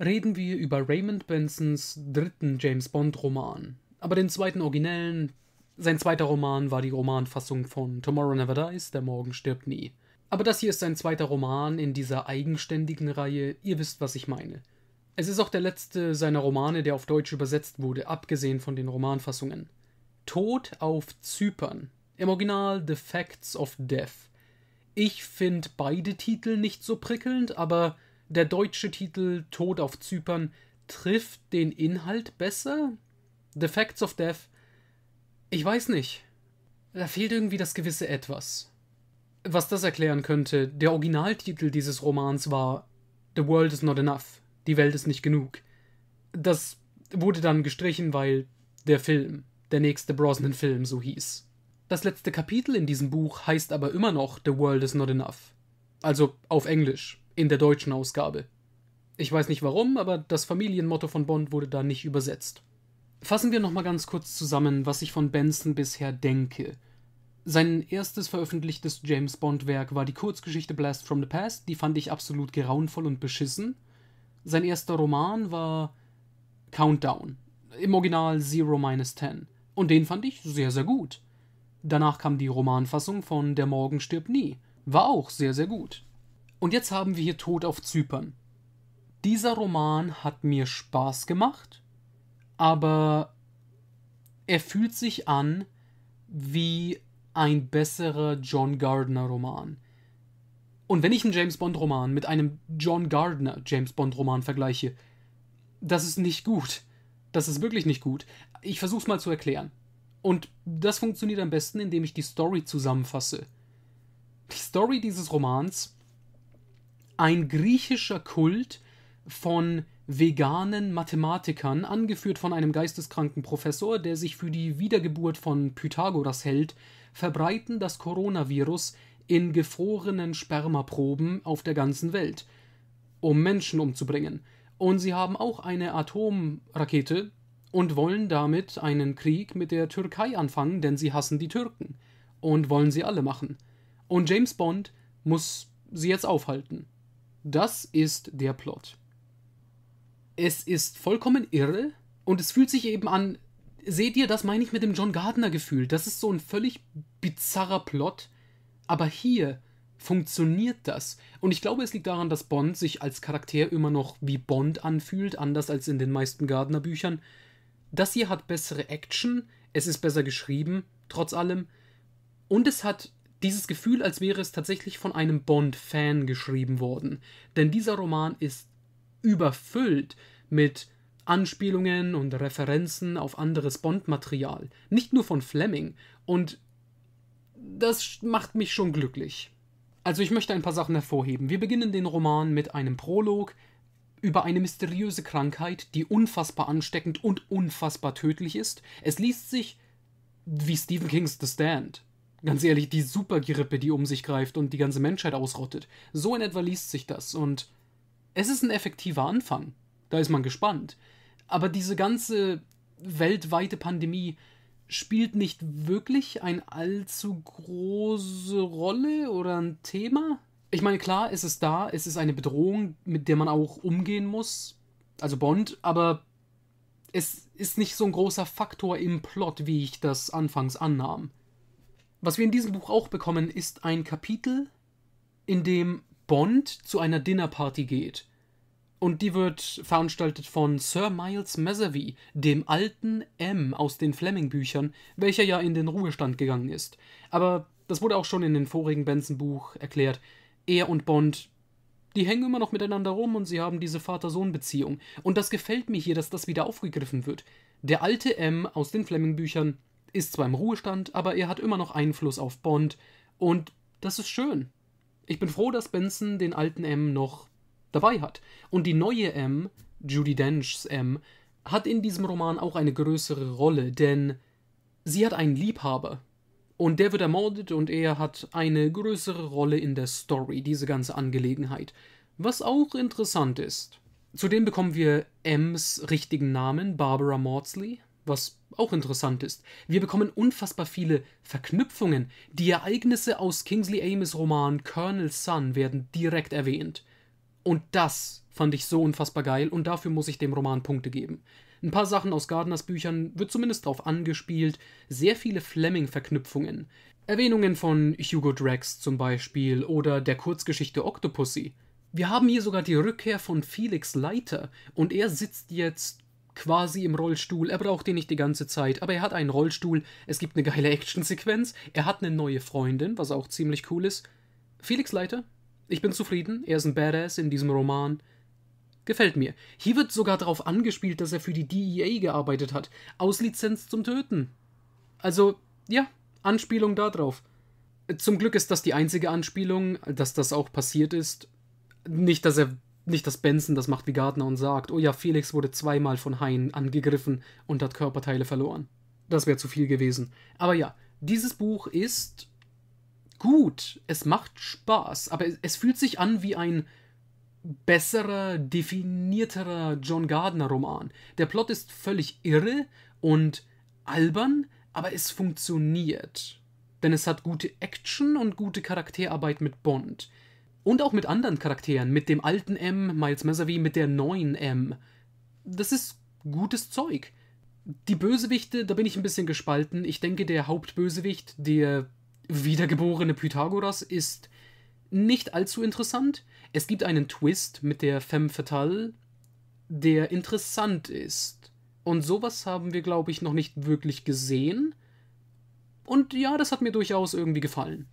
reden wir über Raymond Bensons dritten James Bond-Roman. Aber den zweiten originellen, sein zweiter Roman war die Romanfassung von Tomorrow Never Dies, Der Morgen stirbt nie. Aber das hier ist sein zweiter Roman in dieser eigenständigen Reihe, ihr wisst, was ich meine. Es ist auch der letzte seiner Romane, der auf Deutsch übersetzt wurde, abgesehen von den Romanfassungen. Tod auf Zypern. Im Original The Facts of Death. Ich finde beide Titel nicht so prickelnd, aber der deutsche Titel Tod auf Zypern trifft den Inhalt besser. The Facts of Death, ich weiß nicht. Da fehlt irgendwie das gewisse Etwas. Was das erklären könnte, der Originaltitel dieses Romans war The World is Not Enough, die Welt ist nicht genug. Das wurde dann gestrichen, weil der Film, der nächste Brosnan-Film so hieß. Das letzte Kapitel in diesem Buch heißt aber immer noch The World is Not Enough. Also auf Englisch in der deutschen Ausgabe. Ich weiß nicht warum, aber das Familienmotto von Bond wurde da nicht übersetzt. Fassen wir nochmal ganz kurz zusammen, was ich von Benson bisher denke. Sein erstes veröffentlichtes James Bond-Werk war die Kurzgeschichte Blast from the Past, die fand ich absolut grauenvoll und beschissen. Sein erster Roman war Countdown, im Original Zero Minus Ten, und den fand ich sehr, sehr gut. Danach kam die Romanfassung von Der Morgen stirbt nie, war auch sehr, sehr gut. Und jetzt haben wir hier Tod auf Zypern. Dieser Roman hat mir Spaß gemacht, aber er fühlt sich an wie ein besserer John Gardner-Roman. Und wenn ich einen James Bond-Roman mit einem John Gardner James Bond-Roman vergleiche, das ist nicht gut. Das ist wirklich nicht gut. Ich versuche es mal zu erklären. Und das funktioniert am besten, indem ich die Story zusammenfasse. Die Story dieses Romans ein griechischer Kult von veganen Mathematikern, angeführt von einem geisteskranken Professor, der sich für die Wiedergeburt von Pythagoras hält, verbreiten das Coronavirus in gefrorenen Spermaproben auf der ganzen Welt, um Menschen umzubringen. Und sie haben auch eine Atomrakete und wollen damit einen Krieg mit der Türkei anfangen, denn sie hassen die Türken. Und wollen sie alle machen. Und James Bond muss sie jetzt aufhalten. Das ist der Plot. Es ist vollkommen irre und es fühlt sich eben an, seht ihr, das meine ich mit dem John Gardner-Gefühl. Das ist so ein völlig bizarrer Plot, aber hier funktioniert das. Und ich glaube, es liegt daran, dass Bond sich als Charakter immer noch wie Bond anfühlt, anders als in den meisten Gardner-Büchern. Das hier hat bessere Action, es ist besser geschrieben, trotz allem. Und es hat dieses Gefühl, als wäre es tatsächlich von einem Bond-Fan geschrieben worden. Denn dieser Roman ist überfüllt mit Anspielungen und Referenzen auf anderes Bond-Material. Nicht nur von Fleming. Und das macht mich schon glücklich. Also ich möchte ein paar Sachen hervorheben. Wir beginnen den Roman mit einem Prolog über eine mysteriöse Krankheit, die unfassbar ansteckend und unfassbar tödlich ist. Es liest sich wie Stephen Kings The Stand. Ganz ehrlich, die Supergrippe, die um sich greift und die ganze Menschheit ausrottet. So in etwa liest sich das und es ist ein effektiver Anfang. Da ist man gespannt. Aber diese ganze weltweite Pandemie spielt nicht wirklich eine allzu große Rolle oder ein Thema. Ich meine, klar, es ist da, es ist eine Bedrohung, mit der man auch umgehen muss, also Bond, aber es ist nicht so ein großer Faktor im Plot, wie ich das anfangs annahm. Was wir in diesem Buch auch bekommen, ist ein Kapitel, in dem Bond zu einer Dinnerparty geht. Und die wird veranstaltet von Sir Miles Messervy, dem alten M aus den Fleming-Büchern, welcher ja in den Ruhestand gegangen ist. Aber das wurde auch schon in den vorigen Benson-Buch erklärt. Er und Bond, die hängen immer noch miteinander rum und sie haben diese Vater-Sohn-Beziehung. Und das gefällt mir hier, dass das wieder aufgegriffen wird. Der alte M aus den Fleming-Büchern ist zwar im Ruhestand, aber er hat immer noch Einfluss auf Bond und das ist schön. Ich bin froh, dass Benson den alten M noch dabei hat. Und die neue M, Judy Denchs M, hat in diesem Roman auch eine größere Rolle, denn sie hat einen Liebhaber. Und der wird ermordet und er hat eine größere Rolle in der Story, diese ganze Angelegenheit. Was auch interessant ist. Zudem bekommen wir M's richtigen Namen, Barbara Maudsley, was auch interessant ist. Wir bekommen unfassbar viele Verknüpfungen. Die Ereignisse aus Kingsley Amis Roman Colonel Sun werden direkt erwähnt. Und das fand ich so unfassbar geil und dafür muss ich dem Roman Punkte geben. Ein paar Sachen aus Gardners Büchern wird zumindest darauf angespielt, sehr viele Fleming-Verknüpfungen. Erwähnungen von Hugo Drax zum Beispiel oder der Kurzgeschichte Octopussy. Wir haben hier sogar die Rückkehr von Felix Leiter und er sitzt jetzt quasi im Rollstuhl. Er braucht ihn nicht die ganze Zeit, aber er hat einen Rollstuhl. Es gibt eine geile Actionsequenz. Er hat eine neue Freundin, was auch ziemlich cool ist. Felix Leiter, ich bin zufrieden. Er ist ein Badass in diesem Roman. Gefällt mir. Hier wird sogar darauf angespielt, dass er für die DEA gearbeitet hat. Aus Lizenz zum Töten. Also, ja, Anspielung darauf. Zum Glück ist das die einzige Anspielung, dass das auch passiert ist. Nicht, dass er nicht, dass Benson das macht wie Gardner und sagt, oh ja, Felix wurde zweimal von Haien angegriffen und hat Körperteile verloren. Das wäre zu viel gewesen. Aber ja, dieses Buch ist gut. Es macht Spaß, aber es fühlt sich an wie ein besserer, definierterer John Gardner-Roman. Der Plot ist völlig irre und albern, aber es funktioniert. Denn es hat gute Action und gute Charakterarbeit mit Bond. Und auch mit anderen Charakteren, mit dem alten M, Miles Messervy, mit der neuen M. Das ist gutes Zeug. Die Bösewichte, da bin ich ein bisschen gespalten. Ich denke, der Hauptbösewicht, der wiedergeborene Pythagoras, ist nicht allzu interessant. Es gibt einen Twist mit der Femme Fatale, der interessant ist. Und sowas haben wir, glaube ich, noch nicht wirklich gesehen. Und ja, das hat mir durchaus irgendwie gefallen.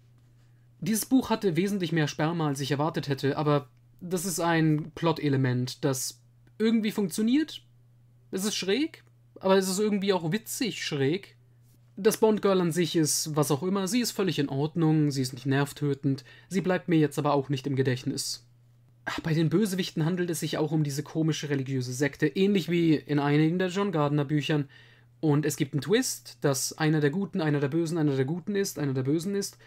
Dieses Buch hatte wesentlich mehr Sperma, als ich erwartet hätte, aber das ist ein Plot-Element, das irgendwie funktioniert. Es ist schräg, aber es ist irgendwie auch witzig schräg. Das Bond Girl an sich ist, was auch immer, sie ist völlig in Ordnung, sie ist nicht nervtötend, sie bleibt mir jetzt aber auch nicht im Gedächtnis. Bei den Bösewichten handelt es sich auch um diese komische religiöse Sekte, ähnlich wie in einigen der John Gardner Büchern. Und es gibt einen Twist, dass einer der Guten, einer der Bösen, einer der Guten ist, einer der Bösen ist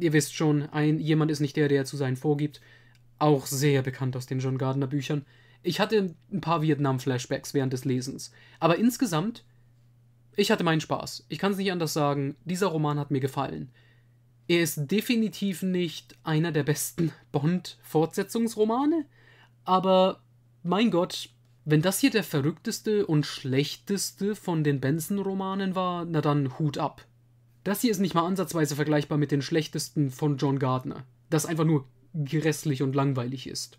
ihr wisst schon, ein jemand ist nicht der, der zu sein vorgibt. Auch sehr bekannt aus den John Gardner Büchern. Ich hatte ein paar Vietnam-Flashbacks während des Lesens. Aber insgesamt, ich hatte meinen Spaß. Ich kann es nicht anders sagen. Dieser Roman hat mir gefallen. Er ist definitiv nicht einer der besten Bond-Fortsetzungsromane, aber mein Gott, wenn das hier der verrückteste und schlechteste von den Benson-Romanen war, na dann Hut ab. Das hier ist nicht mal ansatzweise vergleichbar mit den schlechtesten von John Gardner, das einfach nur grässlich und langweilig ist.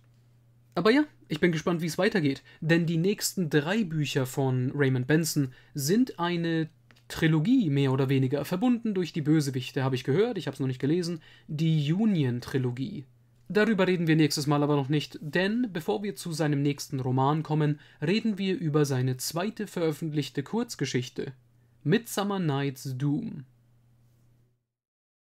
Aber ja, ich bin gespannt, wie es weitergeht, denn die nächsten drei Bücher von Raymond Benson sind eine Trilogie mehr oder weniger, verbunden durch die Bösewichte, habe ich gehört, ich habe es noch nicht gelesen, die Union-Trilogie. Darüber reden wir nächstes Mal aber noch nicht, denn bevor wir zu seinem nächsten Roman kommen, reden wir über seine zweite veröffentlichte Kurzgeschichte, Midsummer Night's Doom.